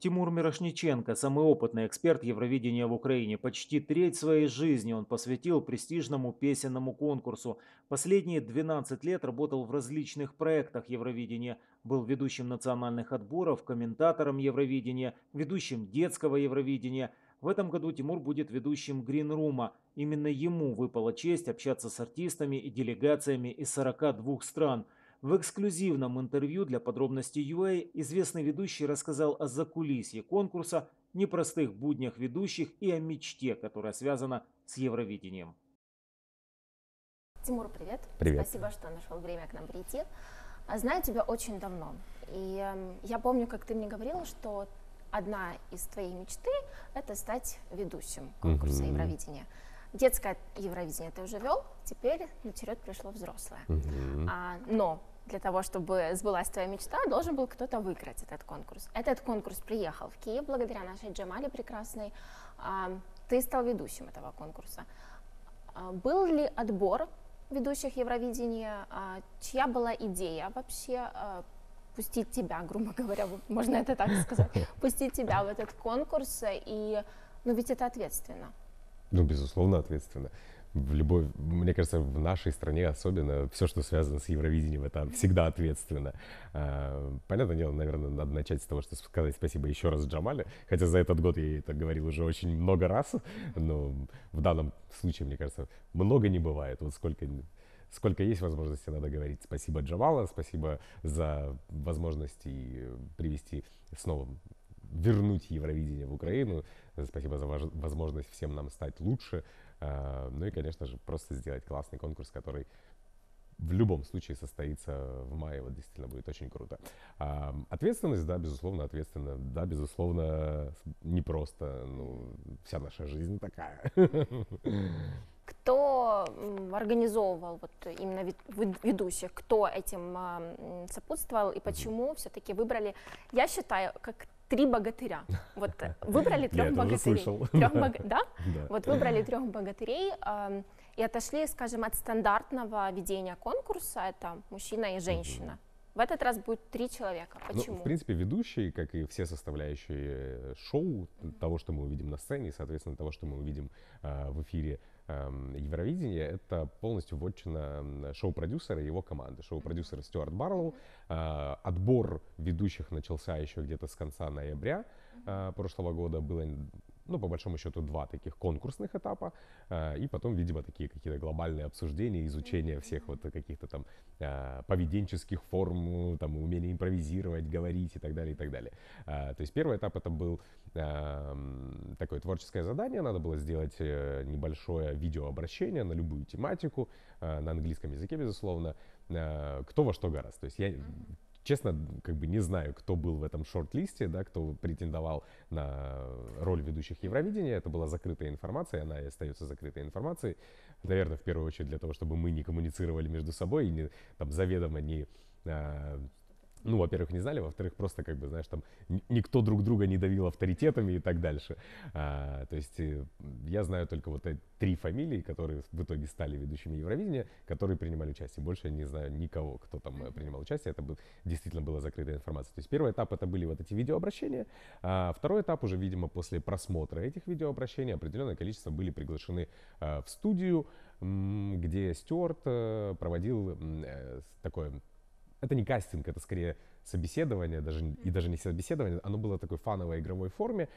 Тимур Мирошниченко, самый опытный эксперт Евровидения в Украине. Почти треть своей жизни он посвятил престижному песенному конкурсу. Последние 12 лет работал в различных проектах Евровидения. Был ведущим национальных отборов, комментатором Евровидения, ведущим детского Евровидения. В этом году Тимур будет ведущим Гринрума. Именно ему выпала честь общаться с артистами и делегациями из 42 стран – в эксклюзивном интервью для подробностей UA известный ведущий рассказал о закулисье конкурса, непростых буднях ведущих и о мечте, которая связана с Евровидением. Тимур, привет. Привет. Спасибо, что нашел время к нам прийти. А, знаю тебя очень давно. И эм, я помню, как ты мне говорила, что одна из твоей мечты – это стать ведущим конкурса mm-hmm. Евровидения. Детское Евровидение ты уже вел, теперь на черед пришло взрослое. Mm-hmm. А, но для того, чтобы сбылась твоя мечта, должен был кто-то выиграть этот конкурс. Этот конкурс приехал в Киев благодаря нашей Джамале прекрасной. А, ты стал ведущим этого конкурса. А, был ли отбор ведущих Евровидения? А, чья была идея вообще пустить тебя, грубо говоря, можно это так сказать, пустить тебя в этот конкурс? И, ну ведь это ответственно. Ну, безусловно, ответственно в любой, мне кажется, в нашей стране особенно все, что связано с Евровидением, это всегда ответственно. А, понятное дело, наверное, надо начать с того, что сказать спасибо еще раз Джамале, хотя за этот год я ей это говорил уже очень много раз, но в данном случае, мне кажется, много не бывает. Вот сколько сколько есть возможности, надо говорить спасибо Джамала, спасибо за возможность и привести снова вернуть Евровидение в Украину. Спасибо за возможность всем нам стать лучше. Э, ну и, конечно же, просто сделать классный конкурс, который в любом случае состоится в мае, вот действительно будет очень круто. ответственность, да, безусловно, ответственно, да, безусловно, не просто, ну, вся наша жизнь такая. Кто организовывал вот именно ведущих, кто этим сопутствовал и почему mm-hmm. все-таки выбрали? Я считаю, как три богатыря. Вот э, выбрали трех богатырей. Трех бог... да? да? Вот выбрали трех богатырей э, и отошли, скажем, от стандартного ведения конкурса, это мужчина и женщина. В этот раз будет три человека. Почему? Ну, в принципе, ведущие, как и все составляющие шоу, mm-hmm. того, что мы увидим на сцене, и, соответственно, того, что мы увидим э, в эфире Эм, Евровидение — это полностью вотчина шоу-продюсера и его команды. Шоу-продюсер Стюарт Барлоу. Э, отбор ведущих начался еще где-то с конца ноября э, прошлого года. Было ну, по большому счету, два таких конкурсных этапа, э, и потом, видимо, такие какие-то глобальные обсуждения, изучение всех вот каких-то там э, поведенческих форм, там, умение импровизировать, говорить и так далее, и так далее. Э, то есть первый этап это был такое творческое задание, надо было сделать небольшое видеообращение на любую тематику, на английском языке, безусловно, кто во что гораздо. То есть я Честно, как бы не знаю, кто был в этом шорт-листе, да, кто претендовал на роль ведущих Евровидения. Это была закрытая информация, она и остается закрытой информацией. Наверное, в первую очередь для того, чтобы мы не коммуницировали между собой и не, там, заведомо не а, ну, во-первых, не знали, во-вторых, просто, как бы, знаешь, там никто друг друга не давил авторитетами и так дальше. А, то есть э, я знаю только вот три фамилии, которые в итоге стали ведущими Евровидения, которые принимали участие. Больше я не знаю никого, кто там э, принимал участие. Это был действительно была закрытая информация. То есть первый этап это были вот эти видеообращения. А второй этап уже, видимо, после просмотра этих видеообращений определенное количество были приглашены а, в студию где Стюарт э, проводил такое это не кастинг, это скорее собеседование, даже, mm-hmm. и даже не собеседование, оно было такой фановой игровой форме.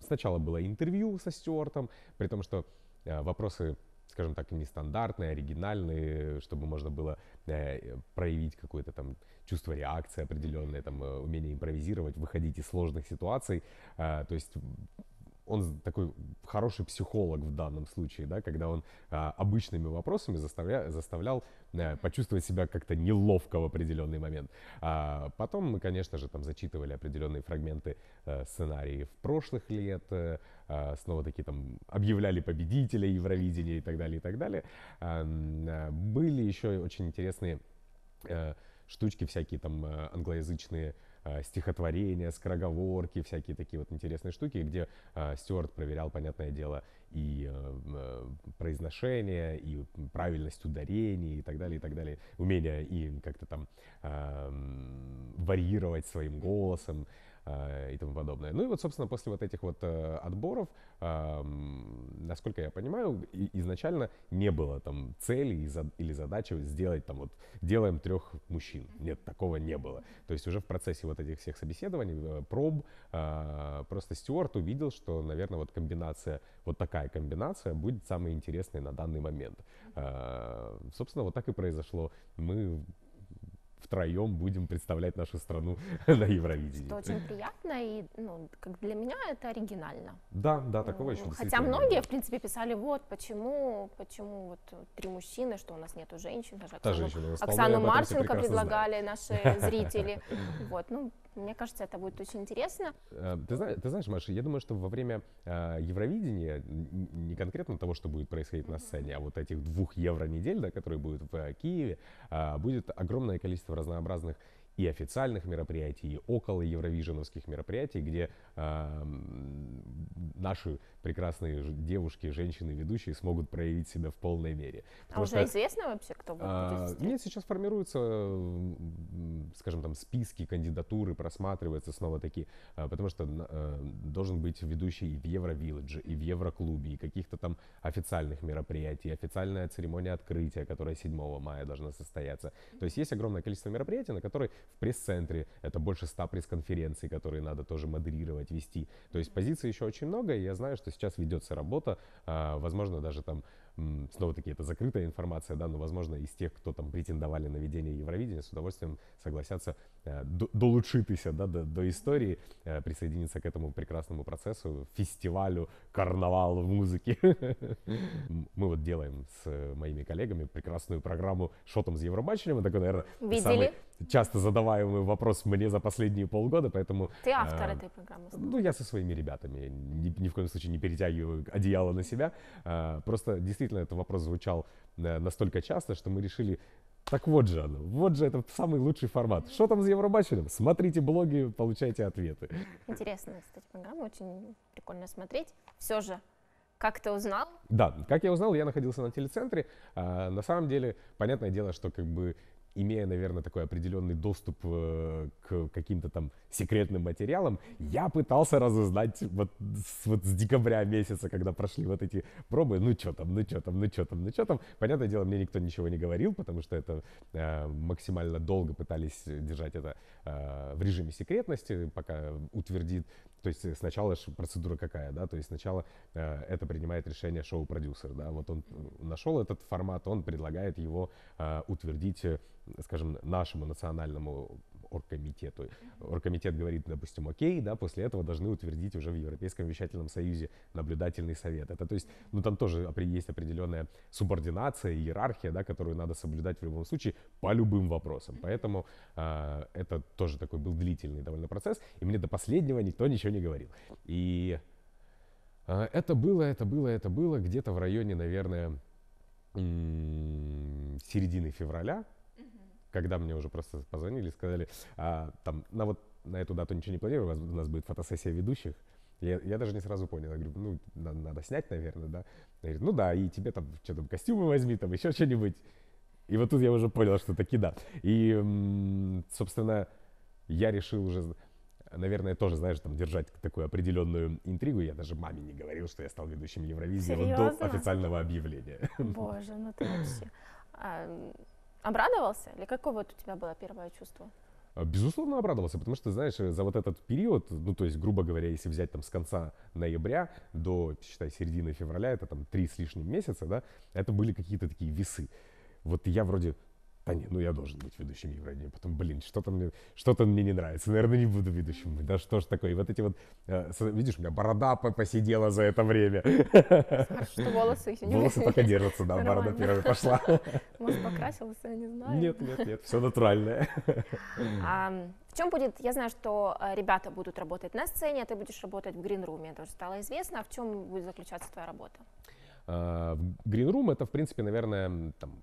Сначала было интервью со Стюартом, при том, что э, вопросы, скажем так, нестандартные, оригинальные, чтобы можно было э, проявить какое-то там чувство реакции определенное, там, э, умение импровизировать, выходить из сложных ситуаций. То есть он такой хороший психолог в данном случае, да, когда он а, обычными вопросами заставля, заставлял а, почувствовать себя как-то неловко в определенный момент. А, потом мы, конечно же, там зачитывали определенные фрагменты а, сценариев прошлых лет, э, а, снова-таки там объявляли победителя Евровидения и так далее, и так далее. А, а были еще очень интересные а, штучки всякие там англоязычные Э, стихотворения, скороговорки, всякие такие вот интересные штуки, где э, Стюарт проверял, понятное дело, и э, произношение, и правильность ударений, и так далее, и так далее, умение и как-то там варьировать своим голосом Э, и тому подобное. Ну и вот, собственно, после вот этих вот э, отборов, эм, насколько я понимаю, изначально не было там цели или задачи сделать там вот делаем трех мужчин. Нет, такого не было. То есть уже в процессе вот этих всех собеседований, э, проб, просто Стюарт увидел, что, наверное, вот комбинация, вот такая комбинация будет самой интересной на данный момент. Собственно, вот так и произошло. Мы втроем будем представлять нашу страну на Евровидении. Это очень приятно, и ну, как для меня это оригинально. Да, да, такого ну, еще Хотя многие, в принципе, писали, вот почему, почему вот три мужчины, что у нас нету женщин, даже Та Оксану, женщина, Оксану Марченко предлагали знаю. наши зрители. Вот, ну, мне кажется, это будет очень интересно. Э, ты знаешь, ты знаешь Маша, я думаю, что во время э, Евровидения, не конкретно того, что будет происходить mm-hmm. на сцене, а вот этих двух евро недель, да, которые будут в э, Киеве, э, будет огромное количество разнообразных и официальных мероприятий, и около евровиженовских мероприятий, где э, наши прекрасные девушки, женщины, ведущие смогут проявить себя в полной мере. А потому а уже известно вообще, кто будет? А, нет, сейчас формируются, скажем там, списки кандидатуры, просматриваются снова такие, а, потому что а, должен быть ведущий и в Евровилледже, и в Евроклубе, и каких-то там официальных мероприятий, официальная церемония открытия, которая 7 мая должна состояться. То есть есть огромное количество мероприятий, на которые в пресс-центре это больше 100 пресс-конференций, которые надо тоже модерировать, вести. То есть позиций еще очень много, и я знаю, что сейчас ведется работа, а, возможно, даже там Снова-таки это закрытая информация, да, но, возможно, из тех, кто там претендовали на ведение Евровидения, с удовольствием согласятся э, до, долучитыся, да, до, до истории, э, присоединиться к этому прекрасному процессу, фестивалю, карнавалу музыки. Мы вот делаем с моими коллегами прекрасную программу «Шотом с Евробачением». Это, наверное, самый часто задаваемый вопрос мне за последние полгода, поэтому... Ты э, автор этой программы. Ну, я со своими ребятами ни, в коем случае не перетягиваю одеяло на себя. просто действительно действительно этот вопрос звучал э, настолько часто, что мы решили, так вот же оно, вот же это самый лучший формат. Что там с Евробаченым? Смотрите блоги, получайте ответы. Интересная, кстати, программа, очень прикольно смотреть. Все же, как ты узнал? Да, как я узнал, я находился на телецентре. А, на самом деле, понятное дело, что как бы имея, наверное, такой определенный доступ э, к каким-то там секретным материалам, я пытался разузнать вот с, вот с декабря месяца, когда прошли вот эти пробы, ну что там, ну что там, ну что там, ну что там. Понятное дело, мне никто ничего не говорил, потому что это э, максимально долго пытались держать это э, в режиме секретности, пока утвердит то есть э, сначала процедура какая, да, то есть сначала э, это принимает решение шоу-продюсер, да, вот он э, нашел этот формат, он предлагает его э, утвердить, э, скажем, нашему национальному оргкомитету. Оргкомитет говорит, допустим, окей, да, после этого должны утвердить уже в Европейском вещательном союзе наблюдательный совет. Это то есть, ну там тоже есть определенная субординация, иерархия, да, которую надо соблюдать в любом случае по любым вопросам. Поэтому э, это тоже такой был длительный довольно процесс, и мне до последнего никто ничего не говорил. И а, это было, это было, это было где-то в районе, наверное, середины февраля, когда мне уже просто позвонили и сказали, а, там, на вот на эту дату ничего не планирую, у нас, будет фотосессия ведущих, я, я даже не сразу понял. Я говорю, ну, надо, надо снять, наверное, да. Я говорю, ну да, и тебе там что-то костюмы возьми, там еще что-нибудь. И вот тут я уже понял, что таки да. И, собственно, я решил уже, наверное, тоже, знаешь, там держать такую определенную интригу. Я даже маме не говорил, что я стал ведущим Евровизии вот до официального объявления. Боже, ну ты вообще... А, Обрадовался? Или какое вот у тебя было первое чувство? А, безусловно, обрадовался, потому что, знаешь, э, за вот этот период, ну, то есть, грубо говоря, если взять там с конца ноября до, считай, середины февраля, это там три с лишним месяца, да, это были какие-то такие весы. Вот я вроде да не, ну я должен быть ведущим Евровидения. Потом, блин, что-то мне, что-то мне не нравится. Наверное, не буду ведущим. Да что ж такое? И вот эти вот, э, видишь, у меня борода посидела за это время. Хорошо, что волосы еще не Волосы пока держатся, да, борода первая пошла. Может, покрасилась, я не знаю. Нет, нет, нет, все натуральное. А, в чем будет, я знаю, что э, ребята будут работать на сцене, а ты будешь работать в гринруме, это уже стало известно. А в чем будет заключаться твоя работа? А, в Green Room это, в принципе, наверное, там,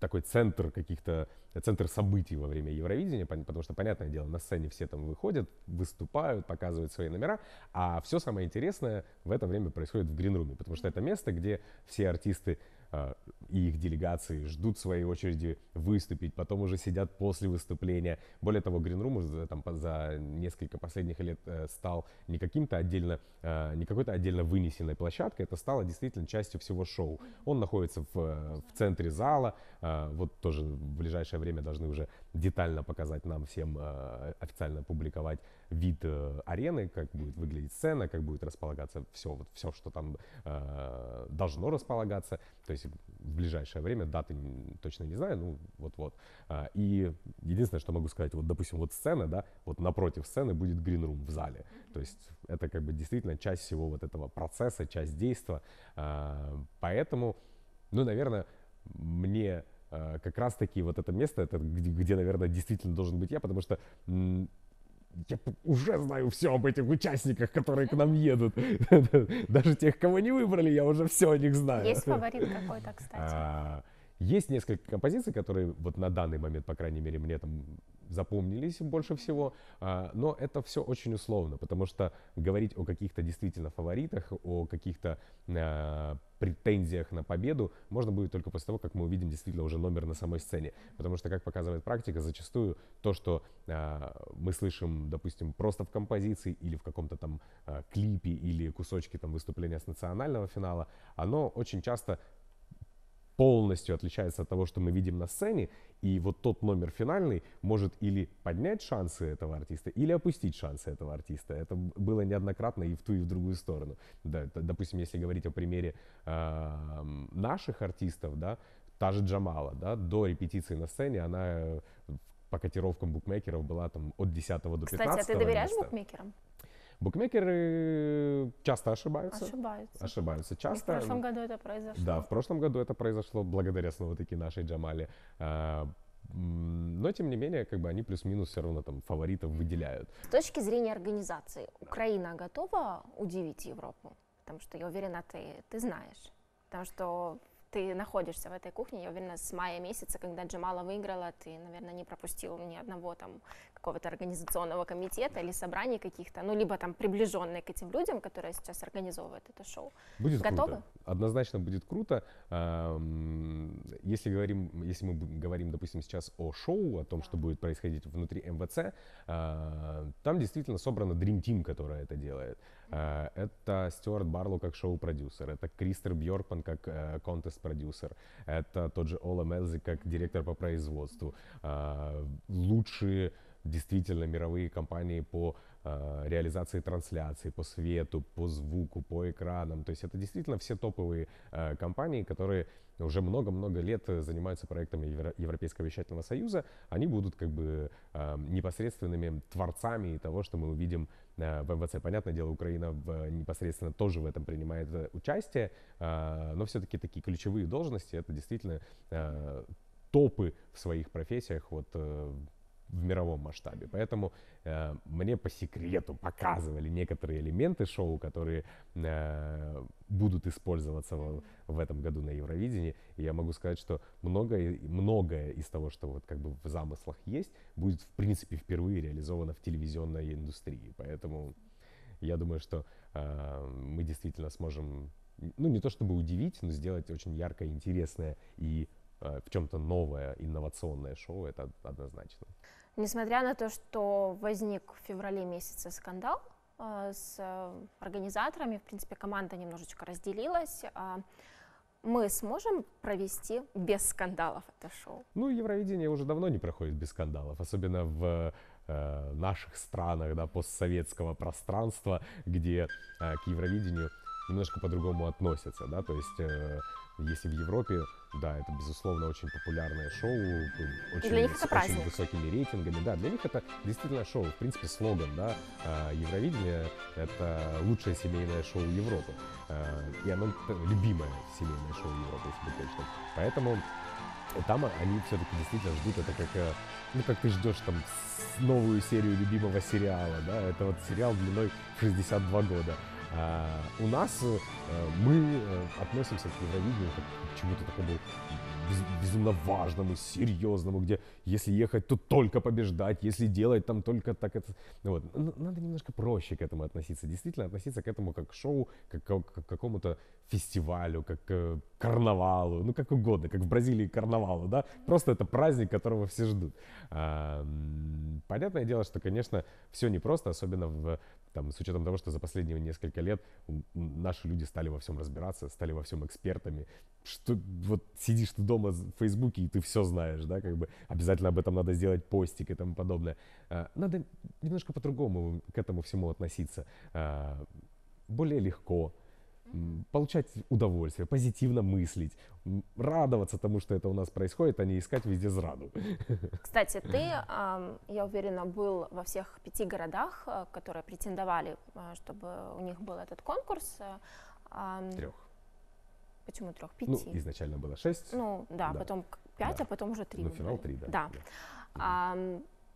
такой центр каких-то, центр событий во время Евровидения, потому что, понятное дело, на сцене все там выходят, выступают, показывают свои номера, а все самое интересное в это время происходит в гринруме, потому что это место, где все артисты а, и их делегации ждут своей очереди выступить, потом уже сидят после выступления. Более того, Green за, там, за несколько последних лет э, стал не каким-то отдельно, а, не какой-то отдельно вынесенной площадкой, это стало действительно частью всего шоу. Он находится в, э, в центре зала, а, вот тоже в ближайшее время должны уже детально показать нам всем, э, официально публиковать вид э, арены, как будет выглядеть сцена, как будет располагаться все, вот все, что там э, должно располагаться. То есть в ближайшее время даты точно не знаю, ну вот-вот. И единственное, что могу сказать, вот, допустим, вот сцена, да, вот напротив сцены будет green room в зале. То есть это как бы действительно часть всего вот этого процесса, часть действия. Поэтому, ну, наверное, мне Э, как раз-таки вот это место, это где, где, наверное, действительно должен быть я, потому что я уже знаю все об этих участниках, которые к нам едут. Даже тех, кого не выбрали, я уже все о них знаю. Есть фаворит какой-то, кстати? А, есть несколько композиций, которые вот на данный момент, по крайней мере, мне там запомнились больше всего, а, но это все очень условно, потому что говорить о каких-то действительно фаворитах, о каких-то а, претензиях на победу можно будет только после того, как мы увидим действительно уже номер на самой сцене. Потому что, как показывает практика, зачастую то, что э, мы слышим, допустим, просто в композиции или в каком-то там э, клипе или кусочке там выступления с национального финала, оно очень часто полностью отличается от того, что мы видим на сцене, и вот тот номер финальный может или поднять шансы этого артиста, или опустить шансы этого артиста. Это было неоднократно и в ту, и в другую сторону. Да, допустим, если говорить о примере э, наших артистов, да, та же Джамала, да, до репетиции на сцене она э, по котировкам букмекеров была там от 10 до 15 Кстати, а ты доверяешь букмекерам? Букмекеры э, часто ошибаются. Ошибаются. Ошибаются часто. И в прошлом году это произошло. Да, в прошлом году это произошло благодаря снова-таки нашей Джамали. А, но, тем не менее, как бы они плюс-минус все равно там фаворитов выделяют. С точки зрения организации, Украина готова удивить Европу? Потому что, я уверена, ты, ты знаешь. Потому что ты находишься в этой кухне. Я уверена, с мая месяца, когда Джамала выиграла, ты, наверное, не пропустил ни одного там какого-то организационного комитета или собраний каких-то, ну, либо там приближенные к этим людям, которые сейчас организовывают это шоу. Будет Готовы? круто. Однозначно будет круто. Если, говорим, если мы говорим, допустим, сейчас о шоу, о том, что будет происходить внутри МВЦ, а, там действительно собрана Dream Team, которая это делает. А, это Стюарт Барло как шоу-продюсер, это Кристер Бьоркман как э, контест-продюсер, это тот же Ола Мелзи как директор по производству. А, лучшие действительно мировые компании по э, реализации трансляций, по свету, по звуку, по экранам. То есть это действительно все топовые э, компании, которые уже много-много лет э, занимаются проектами Евро- Европейского вещательного союза. Они будут как бы э, непосредственными творцами того, что мы увидим э, в МВЦ. Понятное дело, Украина в, непосредственно тоже в этом принимает э, участие, э, но все-таки такие ключевые должности это действительно э, топы в своих профессиях. Вот э, в мировом масштабе. Поэтому э, мне по секрету показывали некоторые элементы шоу, которые э, будут использоваться в, в этом году на Евровидении. И я могу сказать, что многое, многое из того, что вот как бы в замыслах есть, будет в принципе впервые реализовано в телевизионной индустрии. Поэтому я думаю, что э, мы действительно сможем, ну не то чтобы удивить, но сделать очень яркое, интересное и э, в чем-то новое, инновационное шоу, это однозначно. Несмотря на то, что возник в феврале месяце скандал э, с э, организаторами, в принципе, команда немножечко разделилась. А, мы сможем провести без скандалов это шоу? Ну, Евровидение уже давно не проходит без скандалов, особенно в э, наших странах, да, постсоветского пространства, где к Евровидению немножко по-другому относятся, да, то есть если в Европе, да, это, безусловно, очень популярное шоу, очень, для них с праздник. очень высокими рейтингами. Да, для них это действительно шоу, в принципе, слоган, да, а, Евровидение — это лучшее семейное шоу Европы. А, и оно любимое семейное шоу Европы, если быть точным. Поэтому там они все-таки действительно ждут это как, э, ну, как ты ждешь там новую серию любимого сериала, да, это вот сериал длиной 62 года. А, у нас э, мы э, относимся к Евровидению как к чему-то такому безумно важному, серьезному, где если ехать, то только побеждать, если делать, там только так это... Ну, вот. Надо немножко проще к этому относиться, действительно относиться к этому как к шоу, как к какому-то фестивалю, как э, карнавалу, ну как угодно, как в Бразилии карнавалу, да, просто это праздник, которого все ждут. понятное дело, что, конечно, все непросто, особенно в, там, с учетом того, что за последние несколько лет наши люди стали во всем разбираться, стали во всем экспертами, что вот сидишь ты дома в Фейсбуке и ты все знаешь, да, как бы обязательно об этом надо сделать постик и тому подобное. А, надо немножко по-другому к этому всему относиться, а, более легко, получать удовольствие, позитивно мыслить, радоваться тому, что это у нас происходит, а не искать везде зраду. Кстати, ты, я уверена, был во всех пяти городах, э, которые претендовали, э, чтобы у них был этот конкурс. Э, трех. Почему трех? Ну, пяти. Ну, изначально было шесть. Ну, да, да. потом пять, да. а потом уже три. Ну, финал три, да. Да. да.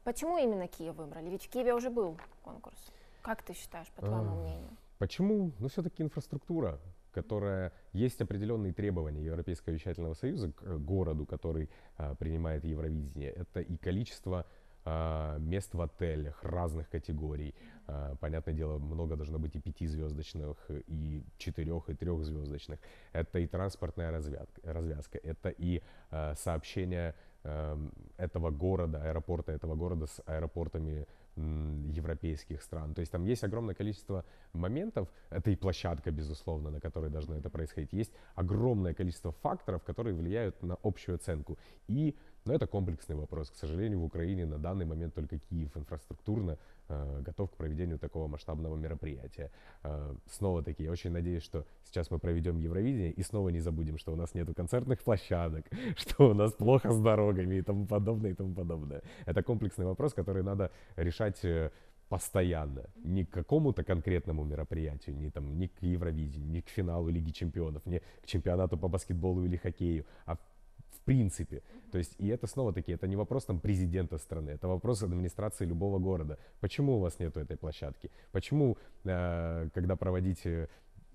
почему именно Киев выбрали? Ведь в Киеве уже был конкурс. Как ты считаешь, по твоему а, мнению? Почему? Ну, все-таки инфраструктура которая есть определенные требования Европейского вещательного союза к э, городу, который а, принимает Евровидение. Это и количество а, мест в отелях разных категорий. А, понятное дело, много должно быть и пятизвездочных, и четырех, и трехзвездочных. Это и транспортная развязка, развязка это и сообщение эм, этого города, аэропорта этого города с аэропортами европейских стран. То есть там есть огромное количество моментов, это и площадка, безусловно, на которой должно это происходить. Есть огромное количество факторов, которые влияют на общую оценку. И, но ну, это комплексный вопрос. К сожалению, в Украине на данный момент только Киев инфраструктурно Э, готов к проведению такого масштабного мероприятия. Э, снова-таки, я очень надеюсь, что сейчас мы проведем Евровидение и снова не забудем, что у нас нету концертных площадок, что у нас плохо с дорогами и тому подобное, и тому подобное. Это комплексный вопрос, который надо решать э, постоянно, не к какому-то конкретному мероприятию, не, там, не к Евровидению, не к финалу Лиги Чемпионов, не к чемпионату по баскетболу или хоккею, а принципе. То есть, и это снова-таки, это не вопрос там президента страны, это вопрос администрации любого города. Почему у вас нету этой площадки? Почему, э, когда проводите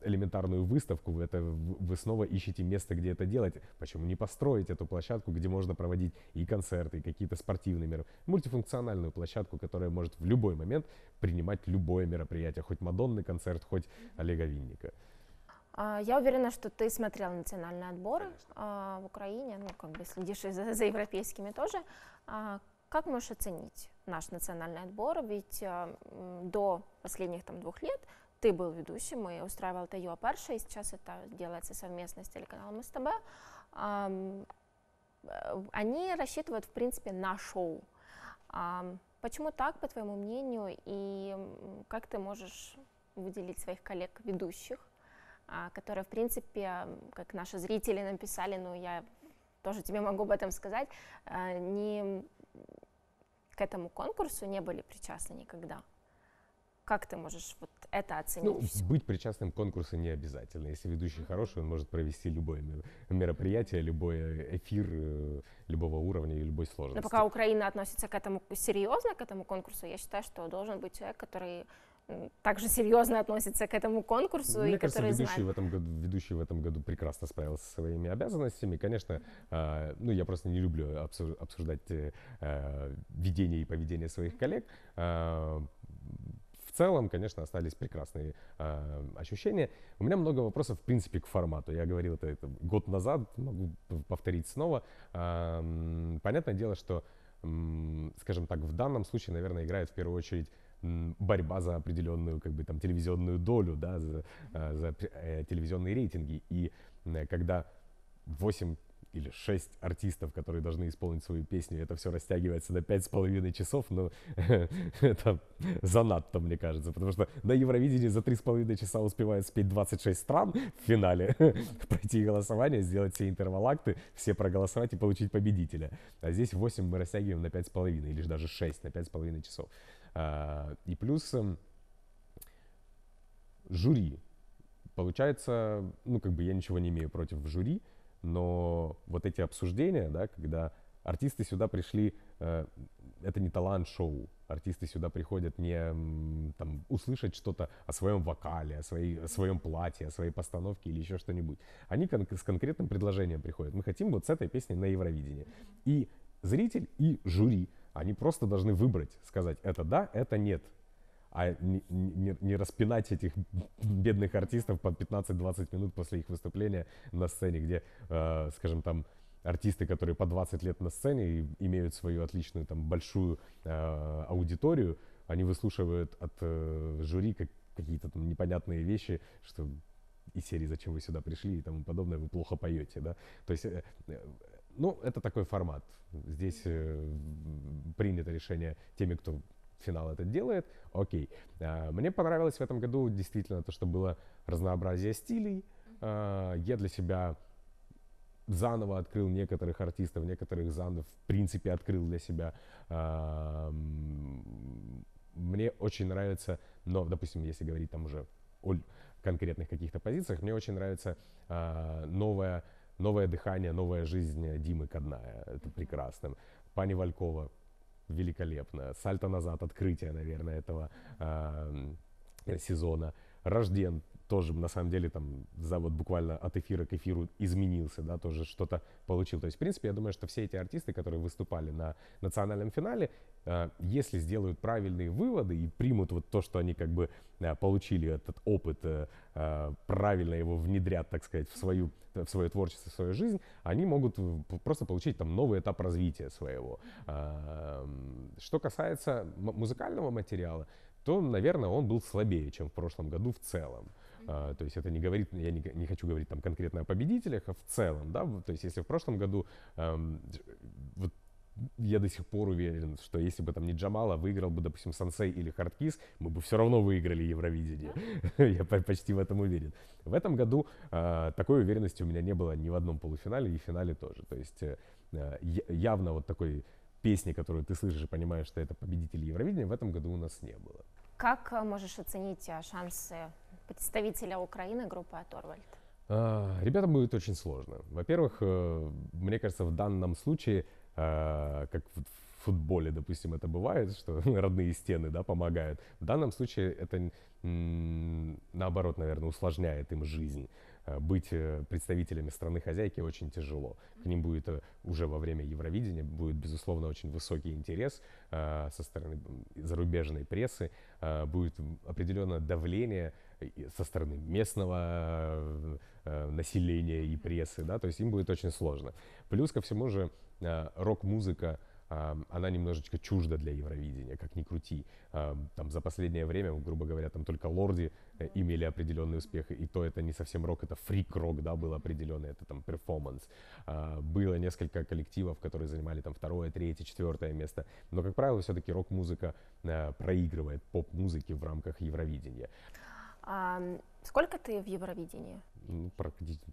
элементарную выставку, вы это вы снова ищете место, где это делать. Почему не построить эту площадку, где можно проводить и концерты, и какие-то спортивные мероприятия, мультифункциональную площадку, которая может в любой момент принимать любое мероприятие, хоть Мадонны концерт, хоть Олега Винника. А, я уверена, что ты смотрел национальные отборы Конечно. А, в Украине, ну, как бы следишь за, за европейскими тоже. А, как можешь оценить наш национальный отбор? Ведь до последних там, двух лет ты был ведущим и устраивал Тайо Перша, и сейчас это делается совместно с телеканалом СТБ. Э, они рассчитывают, в принципе, на шоу. Почему так, по твоему мнению, и как ты можешь выделить своих коллег-ведущих а, которая, в принципе, как наши зрители нам писали, ну, я тоже тебе могу об этом сказать, а, не к этому конкурсу не были причастны никогда. Как ты можешь вот это ну, оценить? Ну, быть причастным к конкурсу не обязательно. Если ведущий хороший, он может провести любое мероприятие, любой э, эфир э, любого уровня и любой сложности. Но пока Украина относится к этому серьезно, к этому конкурсу, я считаю, что должен быть человек, который также серьезно относится к этому конкурсу Мне и кажется, который ведущий знает. в этом году ведущий в этом году прекрасно справился со своими обязанностями. Конечно, э, ну я просто не люблю обсуждать э, э, ведение и поведение своих коллег. Э, в целом, конечно, остались прекрасные э, ощущения. У меня много вопросов, в принципе, к формату. Я говорил это, это год назад, могу повторить снова. Э, понятное дело, что, э, скажем так, в данном случае, наверное, играет в первую очередь борьба за определенную как бы там телевизионную долю, да, за, а, за э, телевизионные рейтинги. И э, когда 8 или 6 артистов, которые должны исполнить свою песню, это все растягивается до половиной часов, но ну, это занадто, мне кажется, потому что на Евровидении за три с половиной часа успевают спеть 26 стран в финале, пройти голосование, сделать все интервалакты, все проголосовать и получить победителя. А здесь 8 мы растягиваем на пять с половиной, или даже 6 на пять с половиной часов. Э, и плюс эм, жюри. Получается, ну, как бы я ничего не имею против жюри, но вот эти обсуждения, да, когда артисты сюда пришли, э, это не талант-шоу, артисты сюда приходят не там, услышать что-то о своем вокале, о, своей, о своем платье, о своей постановке или еще что-нибудь. Они кон- с конкретным предложением приходят. Мы хотим вот с этой песней на Евровидении. И зритель, и жюри они просто должны выбрать, сказать это да, это нет. А не, не, не распинать этих бедных артистов по 15-20 минут после их выступления на сцене, где, э, скажем, там артисты, которые по 20 лет на сцене и имеют свою отличную там большую э, аудиторию, они выслушивают от э, жюри как, какие-то там непонятные вещи, что из серии «Зачем вы сюда пришли?» и тому подобное, вы плохо поете, да? То есть э, э ну, это такой формат. Здесь э, принято решение теми, кто финал этот делает. Окей. Э, мне понравилось в этом году действительно то, что было разнообразие стилей. Э, я для себя заново открыл некоторых артистов, некоторых зандов. в принципе, открыл для себя. А, мне очень нравится, но, допустим, если говорить там уже о конкретных каких-то позициях, мне очень нравится новая новое дыхание, новая жизнь Димы Кадная. Это прекрасно. Пани Валькова великолепно. Сальто назад, открытие, наверное, этого э, сезона. Рожден тоже на самом деле там за вот буквально от эфира к эфиру изменился, да, тоже что-то получил. То есть, в принципе, я думаю, что все эти артисты, которые выступали на национальном финале, э, если сделают правильные выводы и примут вот то, что они как бы э, получили этот опыт, э, э правильно его внедрят, так сказать, в, свою, в свое творчество, в свою жизнь, они могут просто получить там новый этап развития своего. Эм, что касается музыкального материала, то, наверное, он был слабее, чем в прошлом году в целом. А, то есть это не говорит, я не, не хочу говорить там конкретно о победителях, а в целом, да, то есть если в прошлом году эм, вот я до сих пор уверен, что если бы там не Джамала, выиграл бы, допустим, Сансей или Хардкис, мы бы все равно выиграли Евровидение. я почти в этом уверен. В этом году а, такой уверенности у меня не было ни в одном полуфинале и финале тоже. То есть э, э, явно вот такой песни, которую ты слышишь и понимаешь, что это победители Евровидения, в этом году у нас не было. Как э, можешь оценить шансы представителя Украины группы «Оторвальд»? А, ребятам будет очень сложно. Во-первых, э, мне кажется, в данном случае, а, как в футболе, допустим, это бывает, что родные стены да, помогают. В данном случае это, наоборот, наверное, усложняет им жизнь. Э, быть э, представителями страны-хозяйки очень тяжело. К ним будет уже во время Евровидения, будет, безусловно, очень высокий интерес со стороны зарубежной прессы, будет определенное давление со стороны местного э, э, населения и прессы, да, то есть им будет очень сложно. Плюс ко всему же э, рок-музыка, она немножечко чужда для Евровидения, как ни крути. Там за последнее время, грубо говоря, там только лорди имели определенный успех, и то это не совсем рок, это фрик-рок, да, был определенный, это там перформанс. Было несколько коллективов, которые занимали там второе, третье, четвертое место, но, как правило, все-таки рок-музыка проигрывает поп-музыке в рамках Евровидения. А, сколько ты в Евровидении? Ну,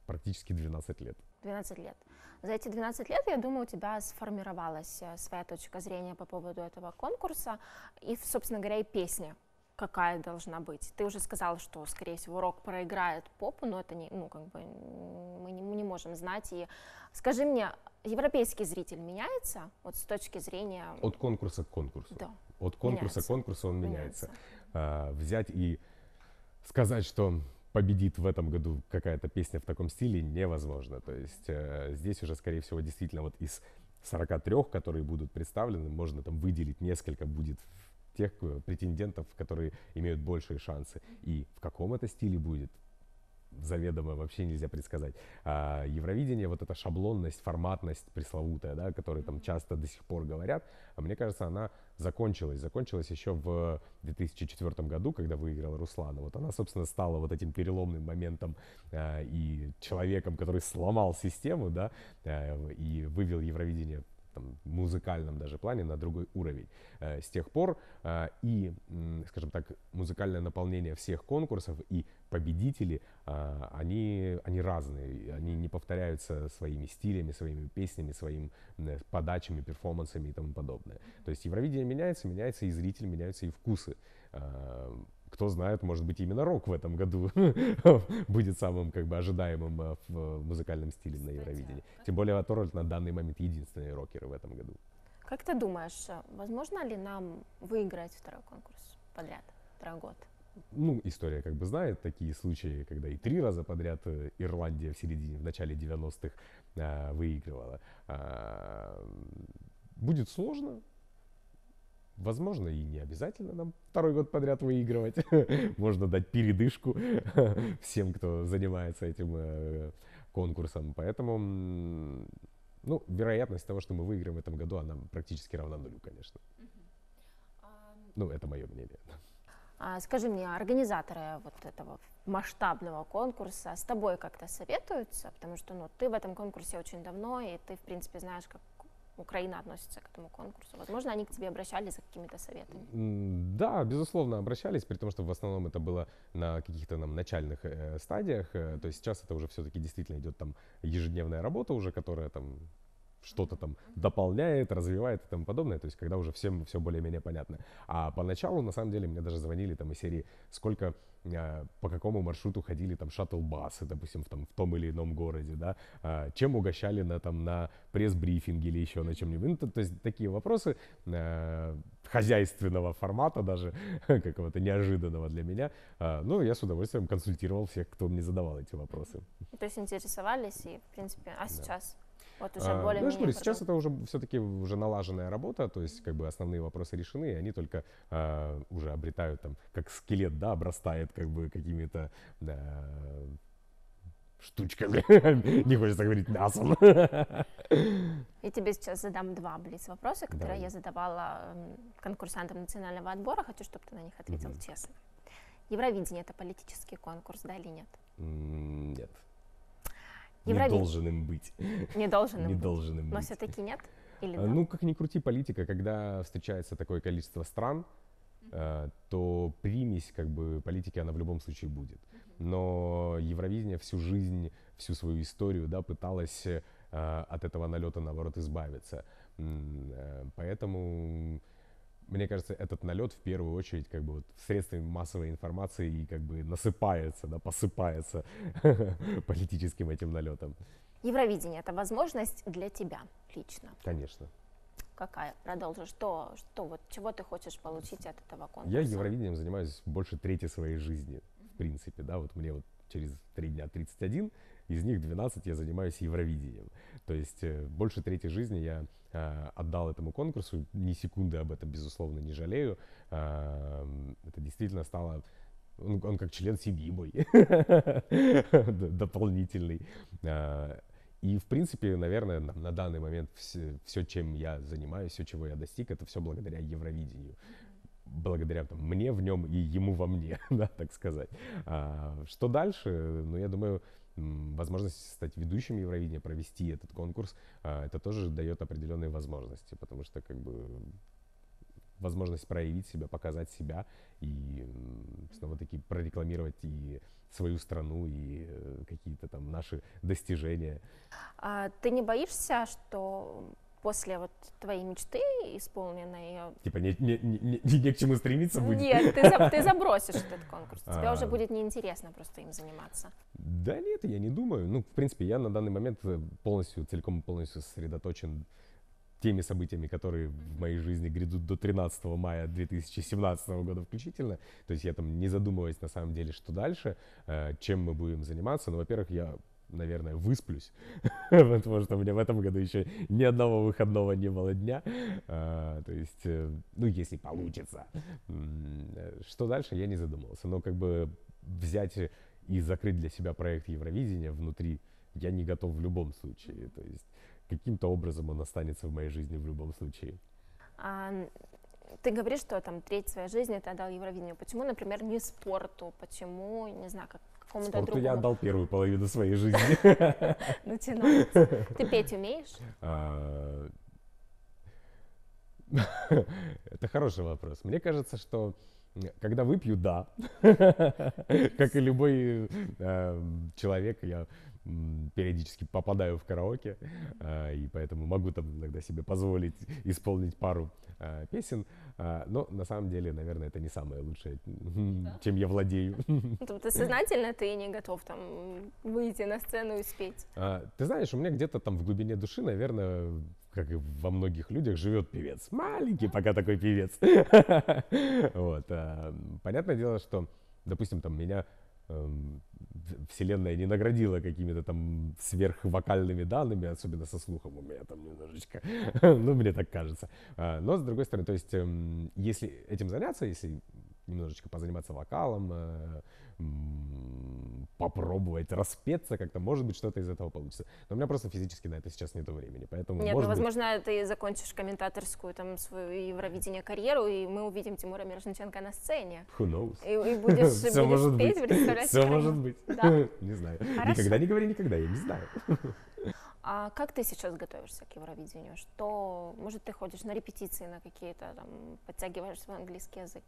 практически 12 лет. 12 лет. За эти 12 лет, я думаю, у тебя сформировалась э, своя точка зрения по поводу этого конкурса и, собственно говоря, и песня какая должна быть. Ты уже сказал, что, скорее всего, рок проиграет попу, но это не, ну, как бы мы не, мы не можем знать. И скажи мне, европейский зритель меняется вот с точки зрения... От конкурса к конкурсу. Да. От конкурса меняется. к конкурсу он меняется. меняется. А, взять и сказать, что победит в этом году какая-то песня в таком стиле невозможно. То есть э, здесь уже, скорее всего, действительно вот из 43, которые будут представлены, можно там выделить несколько будет тех э, претендентов, которые имеют большие шансы. И в каком это стиле будет, заведомо вообще нельзя предсказать. А Евровидение, вот эта шаблонность, форматность пресловутая, да, о которой там часто до сих пор говорят, а мне кажется, она закончилась. Закончилась еще в 2004 году, когда выиграла Руслана. Вот она, собственно, стала вот этим переломным моментом э, и человеком, который сломал систему, да, э, и вывел Евровидение там, музыкальном даже плане на другой уровень. Э, с тех пор э, и, скажем так, музыкальное наполнение всех конкурсов и победители, э, они, они разные, они не повторяются своими стилями, своими песнями, своими подачами, перформансами и тому подобное. То есть Евровидение меняется, меняется и зритель, меняются и вкусы кто знает, может быть, именно рок в этом году будет самым как бы ожидаемым э, э, в музыкальном стиле на Евровидении. Тем более, Аторольд на данный момент единственные рокеры в этом году. Как ты думаешь, э, возможно ли нам выиграть второй конкурс подряд, второй год? ну, история как бы знает такие случаи, когда и три раза подряд Ирландия в середине, в начале 90-х э, выигрывала. Э, будет сложно, Возможно, и не обязательно нам второй год подряд выигрывать. Можно дать передышку всем, кто занимается этим э, конкурсом. Поэтому, ну, вероятность того, что мы выиграем в этом году, она практически равна нулю, конечно. Ну, это мое мнение. А скажи мне, организаторы вот этого масштабного конкурса с тобой как-то советуются? Потому что ну, ты в этом конкурсе очень давно, и ты, в принципе, знаешь, как Украина относится к этому конкурсу? Возможно, они к тебе обращались за какими-то советами? Да, безусловно, обращались, при том, что в основном это было на каких-то нам начальных э, стадиях. Э, то есть сейчас это уже все-таки действительно идет там ежедневная работа уже, которая там что-то там дополняет, развивает и тому подобное. То есть, когда уже всем все более-менее понятно. А поначалу, на самом деле, мне даже звонили там из серии, сколько а, по какому маршруту ходили там шаттл-басы, допустим, в, там, в том или ином городе, да, а, чем угощали на, там, на пресс-брифинге или еще на чем-нибудь. Ну, то, есть такие вопросы а, хозяйственного формата даже, какого-то неожиданного для меня. ну, я с удовольствием консультировал всех, кто мне задавал эти вопросы. То есть интересовались и, в принципе, а сейчас? Да. Вот уже а, более ну, я же говорю, сейчас это уже все-таки уже налаженная работа, то есть как бы основные вопросы решены, и они только э, уже обретают там, как скелет, да, обрастает как бы какими-то да, штучками. Не хочется говорить мясом. Я тебе сейчас задам два близ вопроса, которые я задавала конкурсантам национального отбора. Хочу, чтобы ты на них ответил честно. Евровидение это политический конкурс, да или нет? Нет. Евровид... Не должен им быть. Не должен им Не быть. должен им Но быть. все-таки нет? Или да? Ну, как ни крути политика, когда встречается такое количество стран, э, то примесь как бы политики, она в любом случае будет. Но Евровидение всю жизнь, всю свою историю, да, пыталась э, от этого налета, наоборот, избавиться. Э, поэтому мне кажется, этот налет в первую очередь как бы вот средствами массовой информации и как бы насыпается, да, посыпается политическим этим налетом. Евровидение – это возможность для тебя лично? Конечно. Какая? Продолжи. Что, что вот, чего ты хочешь получить от этого конкурса? Я Евровидением занимаюсь больше трети своей жизни, в принципе, да, вот мне вот через 3 дня 31, из них 12 я занимаюсь Евровидением. То есть э, больше третьей жизни я э, отдал этому конкурсу, ни секунды об этом, безусловно, не жалею. Э, это действительно стало... Он, он как член семьи мой, дополнительный. Э, и, в принципе, наверное, на, данный момент все, чем я занимаюсь, все, чего я достиг, это все благодаря Евровидению благодаря там, мне в нем и ему во мне, да, так сказать. А, что дальше? Ну, я думаю, возможность стать ведущим Евровидения, провести этот конкурс, а, это тоже дает определенные возможности, потому что как бы возможность проявить себя, показать себя и снова-таки прорекламировать и свою страну, и э, какие-то там наши достижения. А ты не боишься, что после вот твоей мечты исполненной... Типа не, не, не, не, не к чему стремиться будет? Нет, ты, за, ты забросишь этот конкурс. Тебе а... уже будет неинтересно просто им заниматься. Да нет, я не думаю. Ну, в принципе, я на данный момент э, полностью, целиком полностью сосредоточен теми событиями, которые в моей жизни грядут до 13 мая 2017 года включительно. То есть я там не задумываюсь на самом деле, что дальше, э, чем мы будем заниматься. Но, ну, во-первых, я наверное, высплюсь, потому что у меня в этом году еще ни одного выходного не было дня. А, то есть, э, ну, если получится. Что дальше, я не задумывался. Но как бы взять и закрыть для себя проект Евровидения внутри я не готов в любом случае. То есть каким-то образом он останется в моей жизни в любом случае. А, ты говоришь, что там треть своей жизни ты отдал Евровидению. Почему, например, не спорту? Почему, не знаю, как какому-то Спорту ну, другому. я отдал первую половину своей жизни. Ну, тянулся. Ты петь умеешь? А, это хороший вопрос. Мне кажется, что когда выпью, да. Как и любой э, человек, я периодически попадаю в караоке, э, и поэтому могу там иногда себе позволить исполнить пару э, песен. Но на самом деле, наверное, это не самое лучшее, да. чем я владею. Ну, ты сознательно ты не готов там выйти на сцену и спеть? Ты знаешь, у меня где-то там в глубине души, наверное, как и во многих людях, живет певец. Маленький пока такой певец. Вот. А, понятное дело, что, допустим, там меня эм, вселенная не наградила какими-то там сверхвокальными данными, особенно со слухом у меня там немножечко, ну, мне так кажется. А, но, с другой стороны, то есть, эм, если этим заняться, если немножечко позаниматься вокалом, э, попробовать распеться как-то, может быть, что-то из этого получится. Но у меня просто физически на это сейчас нет времени, поэтому... Нет, ну, возможно, быть... ты закончишь комментаторскую там свою Евровидение карьеру, и мы увидим Тимура Мирошниченко на сцене. Who knows? И, и будешь, Все может петь, быть. Все может быть. Да. Не знаю. Никогда не говори никогда, я не знаю. А как ты сейчас готовишься к Евровидению? Что, может, ты ходишь на репетиции на какие-то, там, подтягиваешься в английский язык?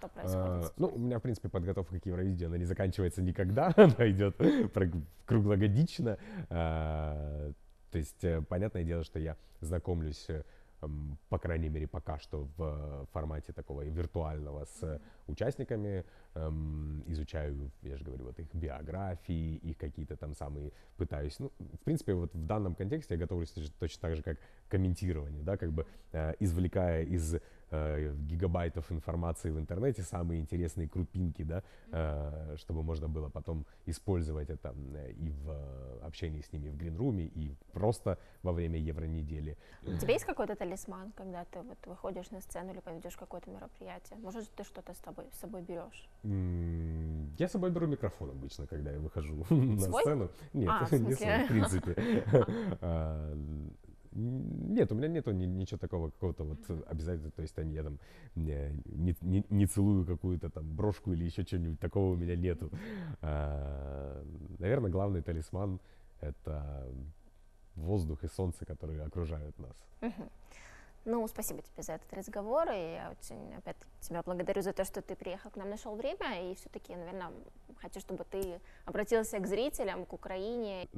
что происходит? А, ну, у меня, в принципе, подготовка к Евровидению, она не заканчивается никогда, она идет круглогодично. А, то есть, э, понятное дело, что я знакомлюсь эм, по крайней мере, пока что в э, формате такого виртуального с участниками, эм, изучаю, я же говорю, вот их биографии, их какие-то там самые, пытаюсь, ну, в принципе, вот в данном контексте я готовлюсь точно так же, как комментирование, да, как бы э, извлекая из э, гигабайтов информации в интернете, самые интересные крупинки, да, э, чтобы можно было потом использовать это э, и в э, общении с ними в гринруме, и просто во время евронедели. У тебя есть какой-то талисман, когда ты вот выходишь на сцену или поведешь какое-то мероприятие? Может, ты что-то с, тобой, с собой берешь? Я с собой беру микрофон обычно, когда я выхожу на сцену. Нет, а, в не свой, в принципе. А. А, нет, у меня нету ни, ничего такого какого-то вот mm-hmm. обязательно, то есть там я там не, не, не, целую какую-то там брошку или еще чего-нибудь такого у меня нету. А, наверное, главный талисман это воздух и солнце, которые окружают нас. Mm-hmm. Ну, спасибо тебе за этот разговор, и я очень опять тебя благодарю за то, что ты приехал к нам, нашел время, и все-таки, наверное, хочу, чтобы ты обратился к зрителям, к Украине.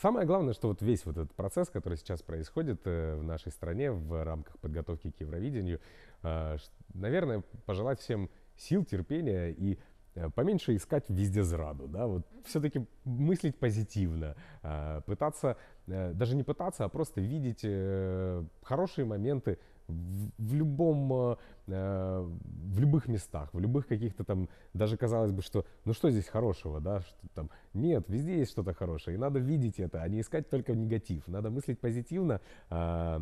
Самое главное, что вот весь вот этот процесс, который сейчас происходит э, в нашей стране в рамках подготовки к Евровидению, э, наверное, пожелать всем сил, терпения и Э, поменьше искать везде зраду, да, вот все-таки мыслить позитивно, а, пытаться, э, даже не пытаться, а просто видеть э, хорошие моменты в любом, в любых местах, в любых каких-то там, даже казалось бы, что, ну что здесь хорошего, да, что там, нет, везде есть что-то хорошее, и надо видеть это, а не искать только негатив, надо мыслить позитивно, а,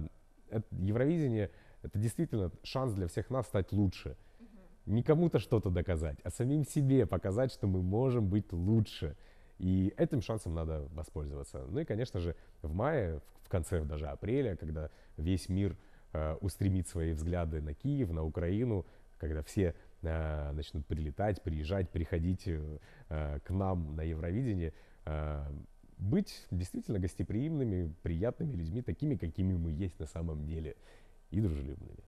Евровидение – это действительно шанс для всех нас стать лучше – не кому-то что-то доказать, а самим себе показать, что мы можем быть лучше. И этим шансом надо воспользоваться. Ну и, конечно же, в мае, в конце даже апреля, когда весь мир э, устремит свои взгляды на Киев, на Украину, когда все э, начнут прилетать, приезжать, приходить э, э к нам на Евровидение, э, быть действительно гостеприимными, приятными людьми, такими, какими мы есть на самом деле, и дружелюбными.